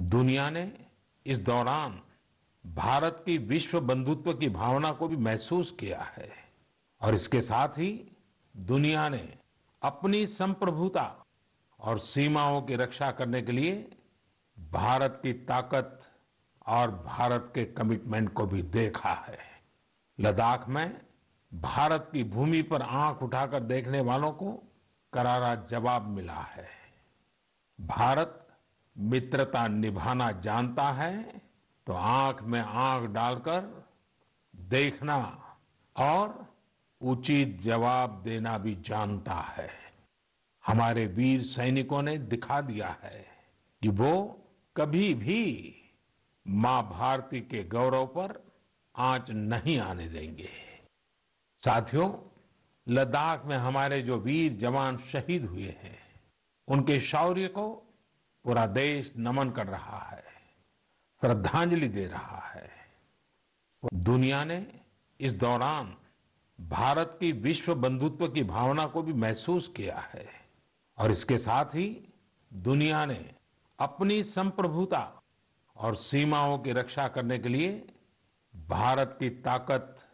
दुनिया ने इस दौरान भारत की विश्व बंधुत्व की भावना को भी महसूस किया है और इसके साथ ही दुनिया ने अपनी संप्रभुता और सीमाओं की रक्षा करने के लिए भारत की ताकत और भारत के कमिटमेंट को भी देखा है लद्दाख में भारत की भूमि पर आंख उठाकर देखने वालों को करारा जवाब मिला है भारत मित्रता निभाना जानता है तो आंख में आंख डालकर देखना और उचित जवाब देना भी जानता है हमारे वीर सैनिकों ने दिखा दिया है कि वो कभी भी मां भारती के गौरव पर आंच नहीं आने देंगे साथियों लद्दाख में हमारे जो वीर जवान शहीद हुए हैं उनके शौर्य को पूरा देश नमन कर रहा है श्रद्धांजलि दे रहा है दुनिया ने इस दौरान भारत की विश्व बंधुत्व की भावना को भी महसूस किया है और इसके साथ ही दुनिया ने अपनी संप्रभुता और सीमाओं की रक्षा करने के लिए भारत की ताकत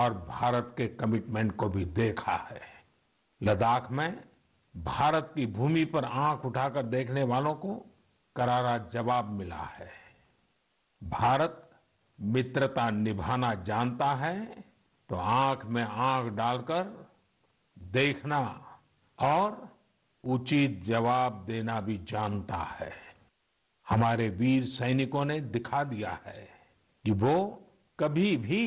और भारत के कमिटमेंट को भी देखा है लद्दाख में भारत की भूमि पर आंख उठाकर देखने वालों को करारा जवाब मिला है भारत मित्रता निभाना जानता है तो आंख में आंख डालकर देखना और उचित जवाब देना भी जानता है हमारे वीर सैनिकों ने दिखा दिया है कि वो कभी भी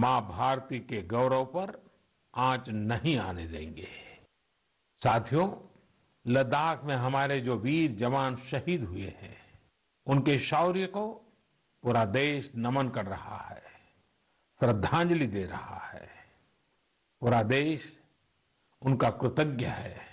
मां भारती के गौरव पर आंच नहीं आने देंगे साथियों लद्दाख में हमारे जो वीर जवान शहीद हुए हैं उनके शौर्य को पूरा देश नमन कर रहा है श्रद्धांजलि दे रहा है पूरा देश उनका कृतज्ञ है